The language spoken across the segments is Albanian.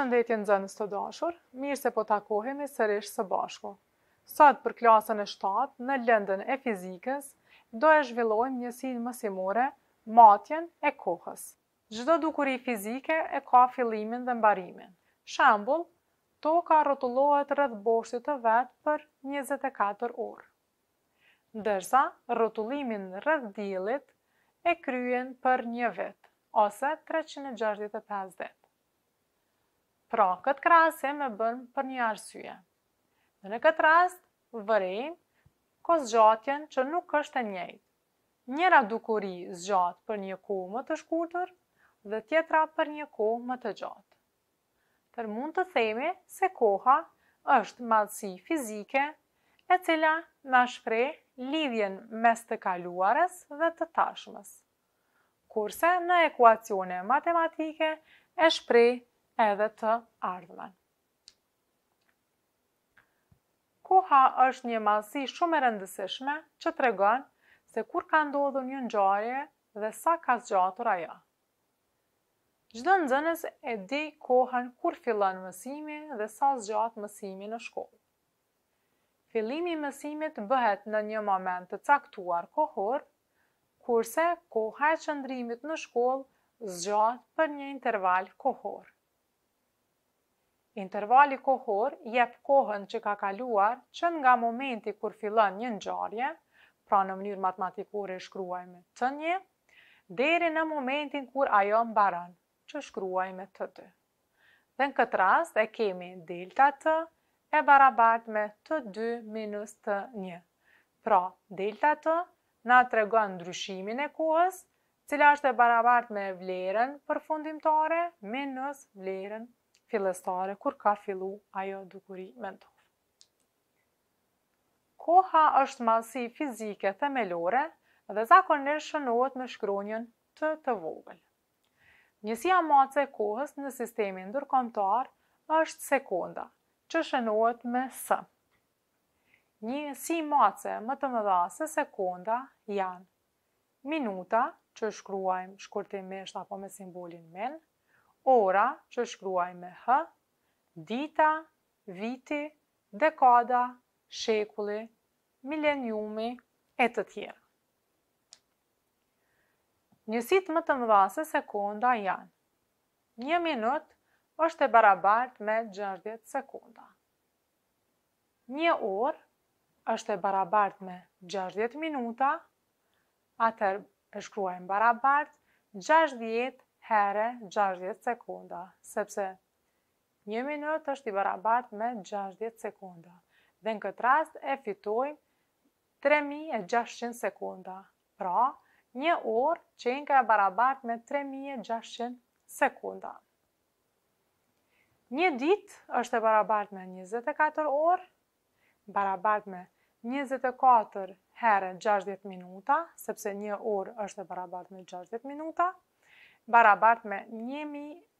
Përshëndetje në zënës të dashur, mirë se po takohemi sërish sërishë së bashku. Sot për klasën e 7 në lëndën e fizikës, do e zhvillojmë njësin mësimore matjen e kohës. Gjdo dukur i fizike e ka filimin dhe mbarimin. Shambull, to ka rotulohet rrëdhë boshtit të vetë për 24 orë. Ndërsa, rotulimin rrëdhë dilit e kryen për një vetë, ose 365 ditë. Pra, këtë krasë e me bënë për një arsye. Dhe në këtë rast, vërejmë ko zxatjen që nuk është e njëjtë. Njëra dukuri zgjat për një kohë më të shkurtër dhe tjetra për një kohë më të gjatë. Tër mund të themi se koha është madhësi fizike e cila në shprej lidhjen mes të kaluarës dhe të tashmës. Kurse në ekuacione matematike e shprej edhe të ardhmen. Koha është një masi shumë e rëndësishme që të regon se kur ka ndodhë një njëjarje dhe sa ka zgjatur ajo. Gjdo në zënës e di kohën kur fillon mësimi dhe sa zgjatë mësimi në shkollë. Filimi mësimit bëhet në një moment të caktuar kohor, kurse koha e qëndrimit në shkollë zgjatë për një interval kohorë. Intervali kohor jep kohën që ka kaluar që nga momenti kur fillon një nxarje, pra në mënyrë matematikore shkruaj me të një, deri në momentin kur ajo mbaran, që shkruaj me të dy. Dhe në këtë rast e kemi delta të e barabart me të dy minus të një. Pra, delta të na të regon ndryshimin e kohës, cila është e barabart me vlerën përfundimtare minus vlerën fillestare kur ka fillu ajo dukuri mentore. Koha është masi fizike themelore dhe zakonisht shënohet me shkronjën të të vogël. Njësia matës e kohës në sistemi ndërkomtar është sekonda, që shënohet me së. Njësi si më të mëdha se sekonda janë minuta, që shkruajmë shkurtimisht apo me simbolin menë, ora që shkruaj me h, dita, viti, dekada, shekulli, mileniumi e të tjera. Njësit më të mëdha sekonda janë. Një minut është e barabart me 60 sekonda. Një orë është e barabart me 60 minuta, atër e shkruajmë barabart 60 herë 60 sekunda, sepse një minut është i barabart me 60 sekunda. Dhe në këtë rast e fitojmë 3600 sekunda. Pra, një orë që inka e barabart me 3600 sekunda. Një dit është e barabart me 24 orë, barabart me 24 herë 60 minuta, sepse një orë është e barabart me 60 minuta, barabart me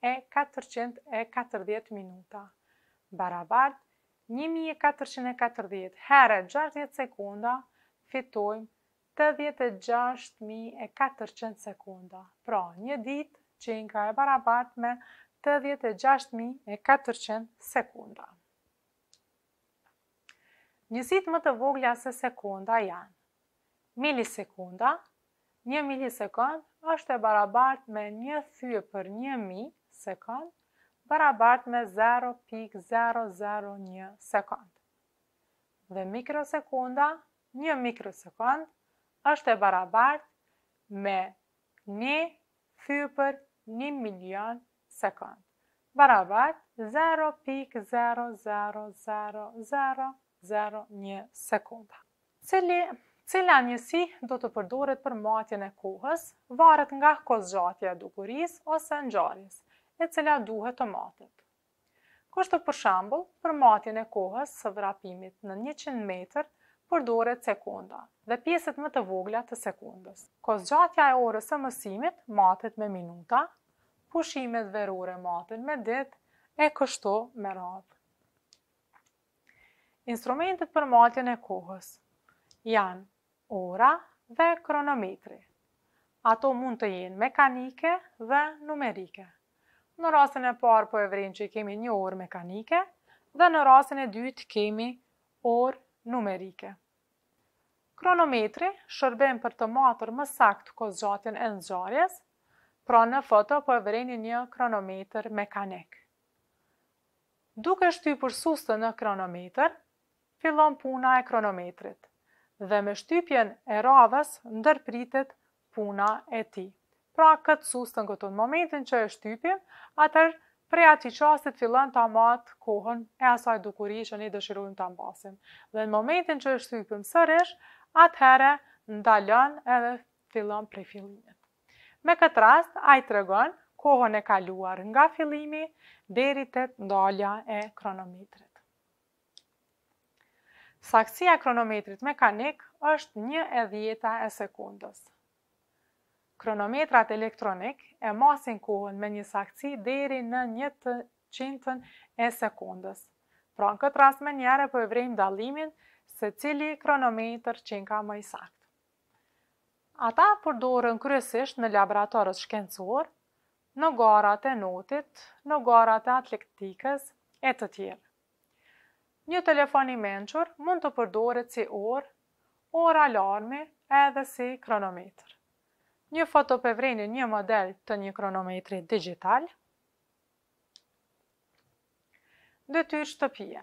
1.440 minuta. Barabart, 1.440 herë 60 sekunda, fitojmë 86.400 sekunda. Pra, një ditë që e barabart me 86.400 sekunda. Njësit më të voglja se sekunda janë milisekunda, një milisekund është e barabart me një thyë për një mi sekund, barabart me 0.001 sekund. Dhe mikrosekunda, një mikrosekund, është e barabart me një thyë për një milion sekund. Barabart 0.000001 sekund. Cili cila njësi do të përdoret për matjen e kohës, varet nga kozgjatja e dukuris ose nxarjes, e cila duhet të matet. Kështë për shambull, për matjen e kohës së vrapimit në 100 meter, përdoret sekunda dhe pjesët më të vogla të sekundës. Kozgjatja e orës së mësimit matet me minuta, pushimet verore matet me dit e kështu me radhë. Instrumentet për matjen e kohës janë ora dhe kronometri. Ato mund të jenë mekanike dhe numerike. Në rrasën e parë po e vrinë që kemi një orë mekanike dhe në rrasën e dytë kemi orë numerike. Kronometri shërben për të matur më sakt kozgjatin e nëzgjarjes, pra në foto po e vreni një kronometr mekanik. Duke shtypur sustë në kronometr, fillon puna e kronometrit dhe me shtypjen e radhës ndërpritet puna e ti. Pra, këtë sus të ngëtun momentin që e shtypjen, atër prej ati qasit fillon të amatë kohën e asaj dukuri që një dëshirojmë të ambasin. Dhe në momentin që e shtypjen sërish, atëhere ndalën edhe fillon prej fillimit. Me këtë rast, a i tregon kohën e kaluar nga fillimi deri të ndalja e kronometrit. Saksia kronometrit mekanik është një e dhjeta e sekundës. Kronometrat elektronik e masin kohën me një saksi deri në një të qintën e sekundës. Pra në këtë rast me njëre po për vrejmë dalimin se cili kronometr qenë ka më i sakt. Ata përdorën kryesisht në laboratorës shkencorë, në garat e notit, në garat e atlektikës e të tjerë. Një telefon i menqër mund të përdore si orë, orë alarmi edhe si kronometrë. Një foto për vreni një model të një kronometri digital. Dëtyr shtëpia.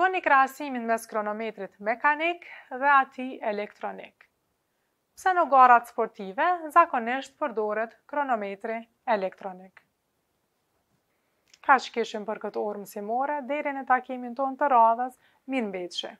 Bëni krasimin mes kronometrit mekanik dhe ati elektronik. Pse në garat sportive, zakonisht përdoret kronometri elektronik ka që keshëm për këtë orë mësimore, dhe i në takimin tonë të radhës, minë betëshe.